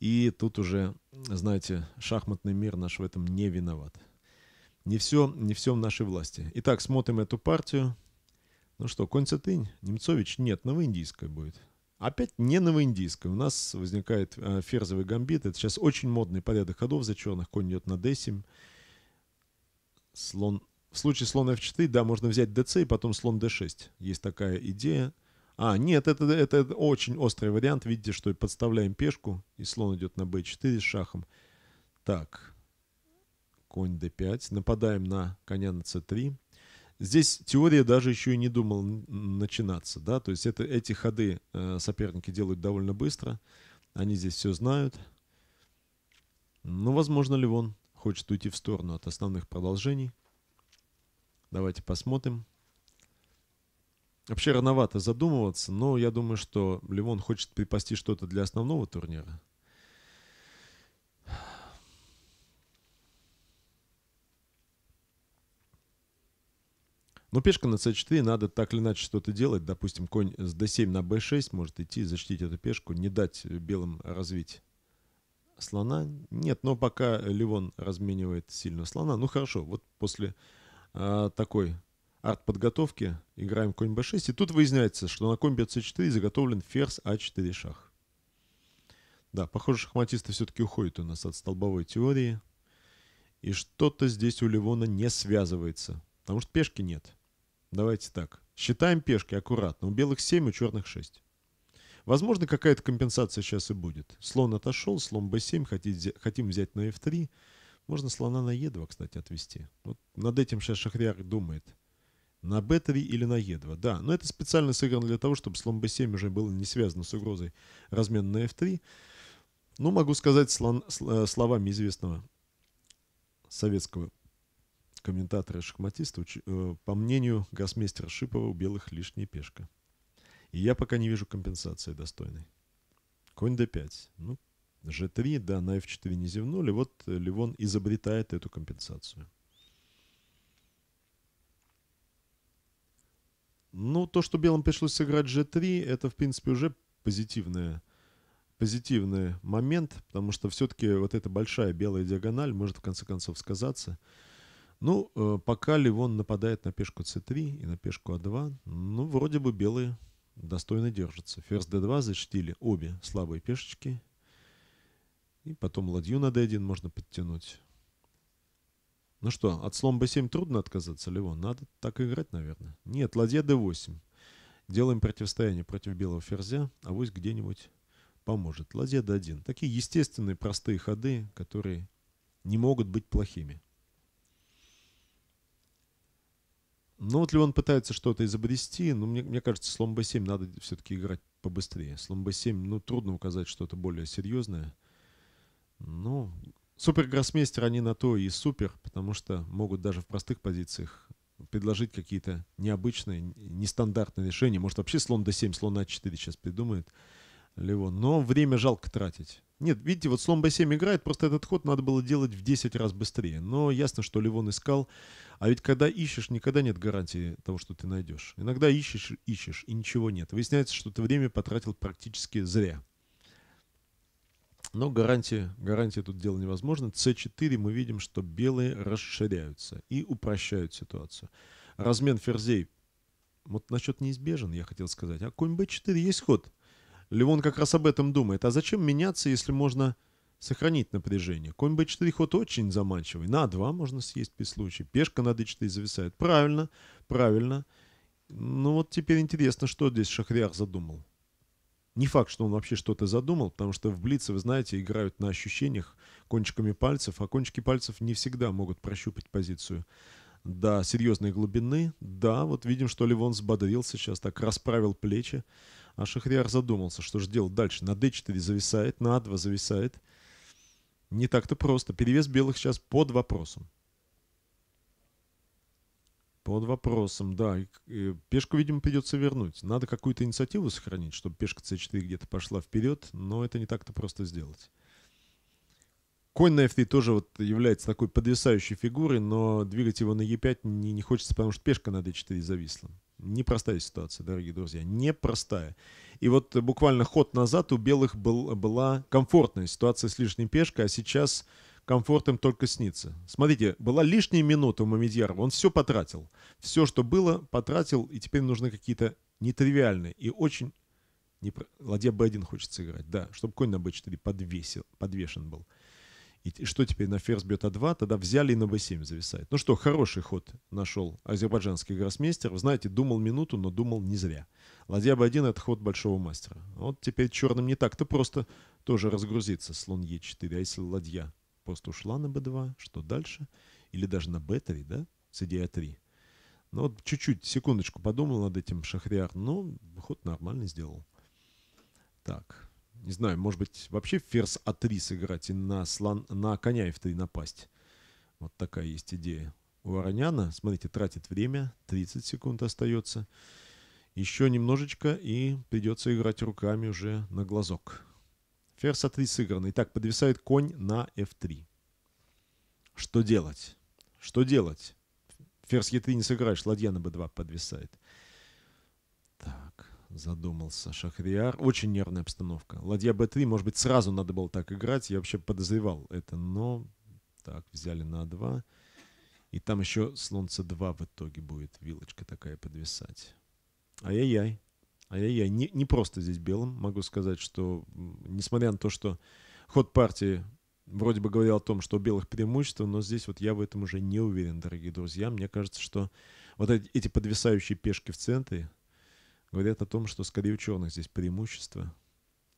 И тут уже, знаете, шахматный мир наш в этом не виноват. Не все, не все в нашей власти. Итак, смотрим эту партию. Ну что, Концетынь, Немцович? Нет, новоиндийская будет. Опять не новоиндийская. У нас возникает э, ферзовый гамбит. Это сейчас очень модный порядок ходов за черных. Конь идет на d7. Слон... В случае слона f4, да, можно взять dc и потом слон d6. Есть такая идея. А, нет, это, это, это очень острый вариант. Видите, что подставляем пешку, и слон идет на b4 с шахом. Так, конь d5. Нападаем на коня на c3. Здесь теория даже еще и не думала начинаться, да, то есть это, эти ходы э, соперники делают довольно быстро, они здесь все знают. Но ну, возможно ли он хочет уйти в сторону от основных продолжений? Давайте посмотрим. Вообще рановато задумываться, но я думаю, что Ливон хочет припасти что-то для основного турнира. Но ну, пешка на c4 надо так или иначе что-то делать. Допустим, конь с d7 на b6 может идти, защитить эту пешку, не дать белым развить слона. Нет, но пока Ливон разменивает сильно слона. Ну хорошо, вот после э, такой арт-подготовки играем конь b6, и тут выясняется, что на конь bc4 заготовлен ферзь а4 шах. Да, похоже, шахматисты все-таки уходят у нас от столбовой теории. И что-то здесь у Ливона не связывается, потому что пешки нет. Давайте так, считаем пешки аккуратно, у белых 7, у черных 6. Возможно, какая-то компенсация сейчас и будет. Слон отошел, слон b7, хотим взять на f3. Можно слона на e2, кстати, отвести. Вот над этим сейчас Шахриар думает. На Беттери или на Е2, да. Но это специально сыграно для того, чтобы слон b7 уже был не связан с угрозой размена на f3. Но ну, могу сказать слон, э, словами известного советского комментатора и шахматиста, уч, э, по мнению гроссмейстера Шипова, у белых лишняя пешка. И я пока не вижу компенсации достойной. Конь d5. Ну, g3, да, на f4 не зевнули. Вот э, Ливон изобретает эту компенсацию. Ну, то, что белым пришлось сыграть G3, это, в принципе, уже позитивное позитивный момент, потому что все-таки вот эта большая белая диагональ может в конце концов сказаться. Ну, э, пока Ливон нападает на пешку c3 и на пешку a а 2 ну, вроде бы белые достойно держатся. Ферзь d2 защитили обе слабые пешечки. И потом ладью на d1 можно подтянуть. Ну что, от слон b7 трудно отказаться, Левон, Надо так играть, наверное. Нет, ладья d8. Делаем противостояние против белого ферзя, а вось где-нибудь поможет. Ладья d1. Такие естественные, простые ходы, которые не могут быть плохими. Ну вот Леон пытается что-то изобрести, но мне, мне кажется, слон b7 надо все-таки играть побыстрее. Слон b7, ну, трудно указать что-то более серьезное. Ну, Супер-гроссмейстер они на то и супер, потому что могут даже в простых позициях предложить какие-то необычные, нестандартные решения. Может, вообще слон d7, слон a4 а сейчас придумает Левон. Но время жалко тратить. Нет, видите, вот слон b7 играет, просто этот ход надо было делать в 10 раз быстрее. Но ясно, что Левон искал. А ведь когда ищешь, никогда нет гарантии того, что ты найдешь. Иногда ищешь, ищешь, и ничего нет. Выясняется, что ты время потратил практически зря. Но гарантии, гарантии тут дело невозможно. c4 мы видим, что белые расширяются и упрощают ситуацию. Размен ферзей. Вот насчет неизбежен, я хотел сказать. А конь b4 есть ход. Леон как раз об этом думает. А зачем меняться, если можно сохранить напряжение? Конь b4 ход очень заманчивый. На 2 можно съесть при случае. Пешка на d4 зависает. Правильно, правильно. Ну вот теперь интересно, что здесь Шахриар задумал. Не факт, что он вообще что-то задумал, потому что в Блице, вы знаете, играют на ощущениях кончиками пальцев, а кончики пальцев не всегда могут прощупать позицию до серьезной глубины. Да, вот видим, что Ливон взбодрился сейчас, так расправил плечи. А Шахриар задумался, что же делать дальше. На d4 зависает, на a2 а зависает. Не так-то просто. Перевес белых сейчас под вопросом. Под вопросом, да. Пешку, видимо, придется вернуть. Надо какую-то инициативу сохранить, чтобы пешка c4 где-то пошла вперед, но это не так-то просто сделать. Конь на f3 тоже вот является такой потрясающей фигурой, но двигать его на e5 не, не хочется, потому что пешка на d4 зависла. Непростая ситуация, дорогие друзья, непростая. И вот буквально ход назад у белых был, была комфортная ситуация с лишней пешкой, а сейчас комфортом только снится. Смотрите, была лишняя минута у Мамедьярова, он все потратил. Все, что было, потратил, и теперь нужны какие-то нетривиальные и очень... Не... Ладья b1 хочется играть, да, чтобы конь на b4 подвесил, подвешен был. И, что теперь на ферзь бьет а2, тогда взяли и на b7 зависает. Ну что, хороший ход нашел азербайджанский гроссмейстер. знаете, думал минуту, но думал не зря. Ладья b1 — это ход большого мастера. Вот теперь черным не так-то просто тоже разгрузиться. Слон e4, а если ладья просто ушла на b2, что дальше? Или даже на b3, да, с идея 3. Ну вот чуть-чуть, секундочку подумал над этим Шахриар, но ход нормально сделал. Так, не знаю, может быть, вообще ферзь А3 сыграть и на, слон, на коня F3 напасть. Вот такая есть идея. У Ароняна, смотрите, тратит время, 30 секунд остается. Еще немножечко и придется играть руками уже на глазок. Ферзь А3 сыгран. Итак, подвисает конь на F3. Что делать? Что делать? Ферзь Е3 не сыграешь, ладья на b 2 подвисает. Так, задумался Шахриар. Очень нервная обстановка. Ладья b 3 может быть, сразу надо было так играть. Я вообще подозревал это, но... Так, взяли на А2. И там еще слон c 2 в итоге будет. Вилочка такая подвисать. Ай-яй-яй. А я я не, не просто здесь белым. Могу сказать, что несмотря на то, что ход партии вроде бы говорил о том, что у белых преимущество, но здесь вот я в этом уже не уверен, дорогие друзья. Мне кажется, что вот эти подвисающие пешки в центре говорят о том, что скорее у черных здесь преимущество.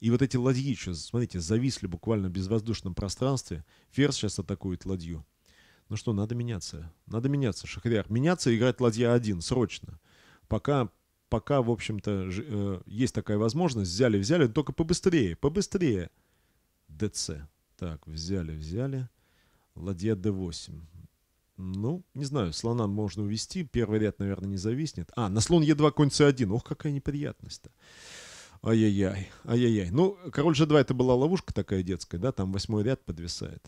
И вот эти ладьи сейчас, смотрите, зависли буквально в безвоздушном пространстве. Ферзь сейчас атакует ладью. Ну что, надо меняться. Надо меняться, Шахряр. Меняться и играть ладья один срочно. Пока пока, в общем-то, э, есть такая возможность. Взяли, взяли, только побыстрее, побыстрее. ДЦ. Так, взяли, взяли. Ладья д 8 Ну, не знаю, слона можно увести. Первый ряд, наверное, не зависнет. А, на слон е 2 конь с 1 Ох, какая неприятность-то. Ай-яй-яй, ай-яй-яй. Ну, король ж 2 это была ловушка такая детская, да? Там восьмой ряд подвисает.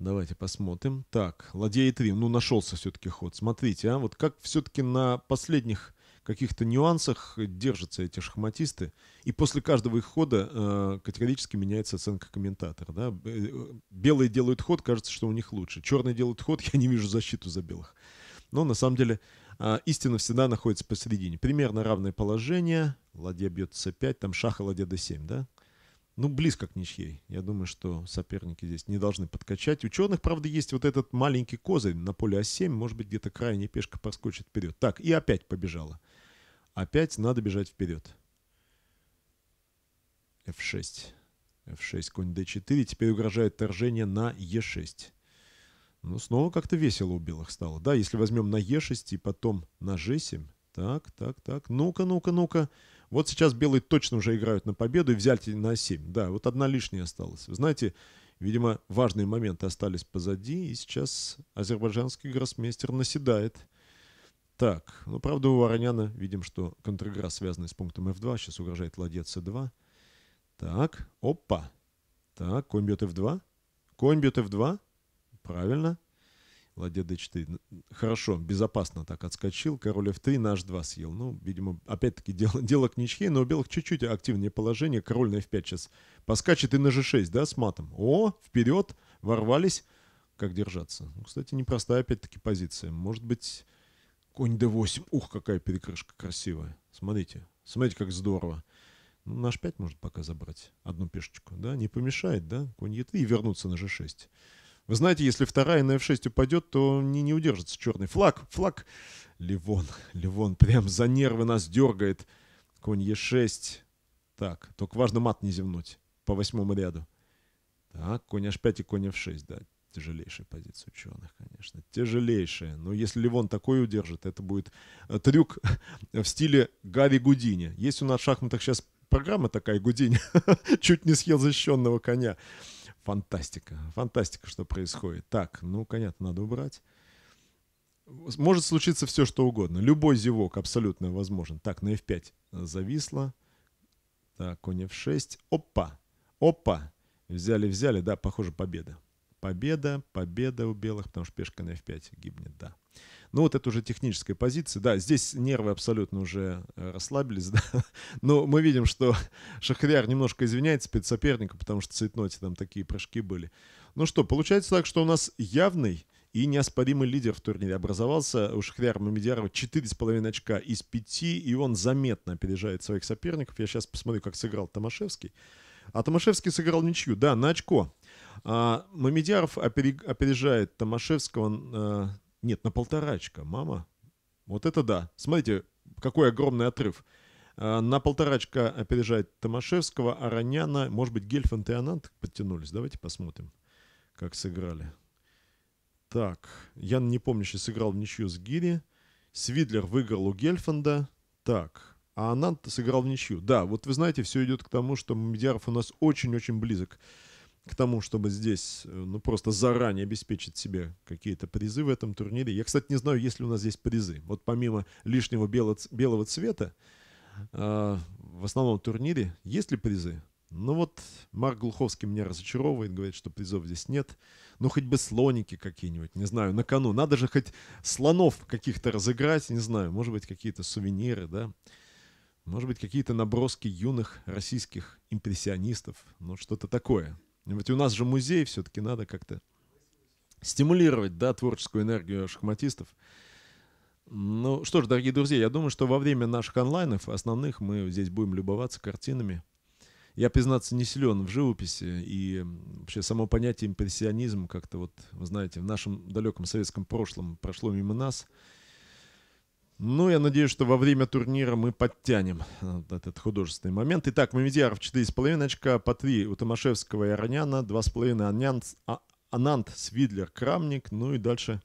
Давайте посмотрим. Так, ладья e3. Ну, нашелся все-таки ход. Смотрите, а вот как все-таки на последних каких-то нюансах держатся эти шахматисты. И после каждого их хода э, категорически меняется оценка комментатора. Да? Э, белые делают ход, кажется, что у них лучше. Черные делают ход, я не вижу защиту за белых. Но на самом деле э, истина всегда находится посередине. Примерно равное положение. Ладья бьет c5, там шаха ладья d7, да? ну, близко к ничьей. Я думаю, что соперники здесь не должны подкачать. Ученых, правда, есть вот этот маленький козырь на поле А7. Может быть, где-то крайняя пешка проскочит вперед. Так, и опять побежала. Опять надо бежать вперед. F6. F6, конь D4. Теперь угрожает торжение на E6. Ну, снова как-то весело у белых стало. Да, если возьмем на Е6 и потом на G7. Так, так, так. Ну-ка, ну-ка, ну-ка. Вот сейчас белые точно уже играют на победу и взяли на 7. Да, вот одна лишняя осталась. Вы знаете, видимо, важные моменты остались позади, и сейчас азербайджанский гроссмейстер наседает. Так, ну, правда, у Вороняна видим, что контргра, связанный с пунктом f2, сейчас угрожает ладья c2. Так, опа. Так, конь бьет f2. Конь бьет f2. Правильно. Ладья d4. Хорошо, безопасно так отскочил. Король f3, наш 2 съел. Ну, видимо, опять-таки дело, дело к ничьей, но у белых чуть-чуть активнее положение. Король на f5 сейчас поскачет и на g6, да, с матом. О, вперед, ворвались. Как держаться? Ну, кстати, непростая опять-таки позиция. Может быть, конь d8. Ух, какая перекрышка красивая. Смотрите, смотрите, как здорово. Ну, наш 5 может пока забрать одну пешечку, да? Не помешает, да? Конь e3 и вернуться на g6. Вы знаете, если вторая на F6 упадет, то не, не удержится черный. Флаг, флаг. Ливон, Ливон прям за нервы нас дергает. Конь Е6. Так, только важно мат не зевнуть по восьмому ряду. Так, конь H5 и конь F6, да. Тяжелейшая позиция ученых, конечно. Тяжелейшая. Но если Ливон такой удержит, это будет э, трюк в стиле Гарри Гудини. Есть у нас в шахматах сейчас программа такая Гудини. Чуть не съел защищенного коня. Фантастика. Фантастика, что происходит. Так, ну, понятно, надо убрать. Может случиться все, что угодно. Любой зевок абсолютно возможен. Так, на F5 зависло. Так, конь F6. Опа! Опа! Взяли, взяли. Да, похоже, победа. Победа, победа у белых, потому что пешка на F5 гибнет, да. Ну вот это уже техническая позиция. Да, здесь нервы абсолютно уже э, расслабились, да. Но мы видим, что Шахриар немножко извиняется перед соперником, потому что в Цейтноте там такие прыжки были. Ну что, получается так, что у нас явный и неоспоримый лидер в турнире образовался. У Шахриара Мамедиарова 4,5 очка из 5, и он заметно опережает своих соперников. Я сейчас посмотрю, как сыграл Томашевский. А Томашевский сыграл ничью, да, на очко. А, Мамедиаров опережает Томашевского э, нет, на полторачка, мама. Вот это да. Смотрите, какой огромный отрыв. А, на полторачка опережает Томашевского, Ароняна, может быть, Гельфанд и Анант подтянулись. Давайте посмотрим, как сыграли. Так, Ян не помню, Непомнящий сыграл в ничью с Гири. Свидлер выиграл у Гельфанда. Так, а Анант сыграл в ничью. Да, вот вы знаете, все идет к тому, что Медиаров у нас очень-очень близок к тому, чтобы здесь, э, ну, просто заранее обеспечить себе какие-то призы в этом турнире. Я, кстати, не знаю, есть ли у нас здесь призы. Вот помимо лишнего бело белого цвета, э, в основном турнире есть ли призы? Ну вот Марк Глуховский меня разочаровывает, говорит, что призов здесь нет. Ну хоть бы слоники какие-нибудь, не знаю, на кону. Надо же хоть слонов каких-то разыграть, не знаю, может быть какие-то сувениры, да. Может быть какие-то наброски юных российских импрессионистов, ну что-то такое. Ведь у нас же музей, все-таки надо как-то стимулировать, да, творческую энергию шахматистов. Ну что ж, дорогие друзья, я думаю, что во время наших онлайнов основных мы здесь будем любоваться картинами. Я, признаться, не силен в живописи, и вообще само понятие импрессионизм как-то вот, вы знаете, в нашем далеком советском прошлом прошло мимо нас – ну, я надеюсь, что во время турнира мы подтянем э, этот художественный момент. Итак, Мамедьяров 4,5 очка, по 3 у Томашевского и Ароняна, 2,5 Анант, Анант, Свидлер, Крамник. Ну и дальше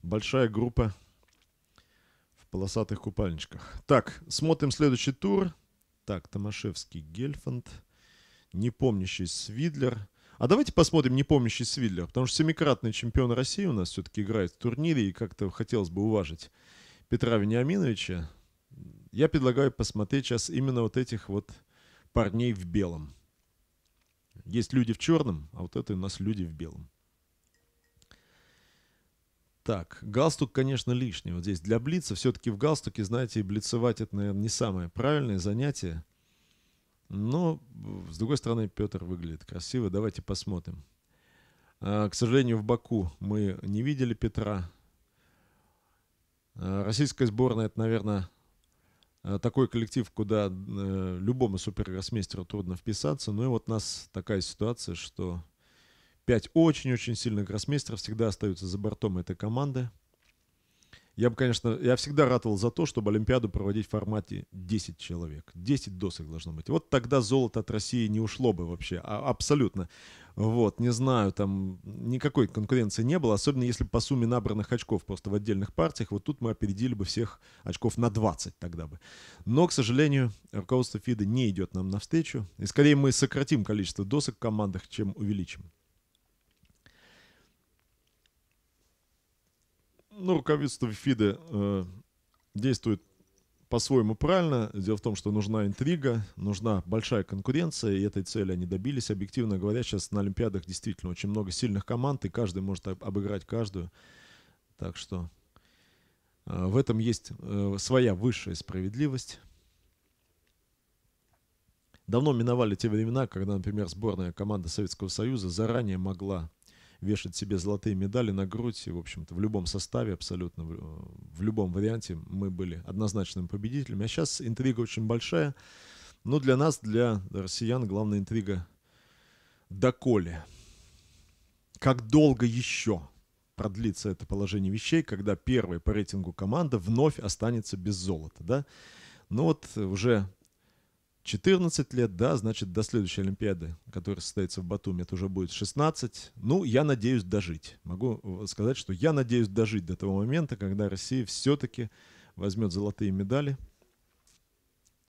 большая группа в полосатых купальничках. Так, смотрим следующий тур. Так, Томашевский, Гельфанд, непомнящий Свидлер. А давайте посмотрим непомнящий Свидлер, потому что семикратный чемпион России у нас все-таки играет в турнире, и как-то хотелось бы уважить Петра Вениаминовича, я предлагаю посмотреть сейчас именно вот этих вот парней в белом. Есть люди в черном, а вот это у нас люди в белом. Так, галстук, конечно, лишний. Вот здесь для блица все-таки в галстуке, знаете, блицевать это, наверное, не самое правильное занятие. Но, с другой стороны, Петр выглядит красиво. Давайте посмотрим. А, к сожалению, в Баку мы не видели Петра. Э, российская сборная — это, наверное, э, такой коллектив, куда э, любому супергроссмейстеру трудно вписаться. Ну и вот у нас такая ситуация, что пять очень-очень сильных гроссмейстеров всегда остаются за бортом этой команды. Я бы, конечно, я всегда ратовал за то, чтобы Олимпиаду проводить в формате 10 человек. 10 досок должно быть. Вот тогда золото от России не ушло бы вообще, а, абсолютно. Вот, не знаю, там никакой конкуренции не было, особенно если по сумме набранных очков просто в отдельных партиях, вот тут мы опередили бы всех очков на 20 тогда бы. Но, к сожалению, руководство ФИДы не идет нам навстречу, и скорее мы сократим количество досок в командах, чем увеличим. ну, руководство ФИДе э, действует по-своему правильно. Дело в том, что нужна интрига, нужна большая конкуренция, и этой цели они добились. Объективно говоря, сейчас на Олимпиадах действительно очень много сильных команд, и каждый может обыграть каждую. Так что э, в этом есть э, своя высшая справедливость. Давно миновали те времена, когда, например, сборная команда Советского Союза заранее могла вешать себе золотые медали на грудь. И, в общем-то, в любом составе, абсолютно в э, любом варианте мы были однозначными победителями. А сейчас интрига очень большая. Но ну, для нас, для россиян, главная интрига доколе. Как долго еще продлится это положение вещей, когда первая по рейтингу команда вновь останется без золота, да? Ну вот уже 14 лет, да, значит, до следующей Олимпиады, которая состоится в Батуми, это уже будет 16. Ну, я надеюсь дожить. Могу э, сказать, что я надеюсь дожить до того момента, когда Россия все-таки возьмет золотые медали –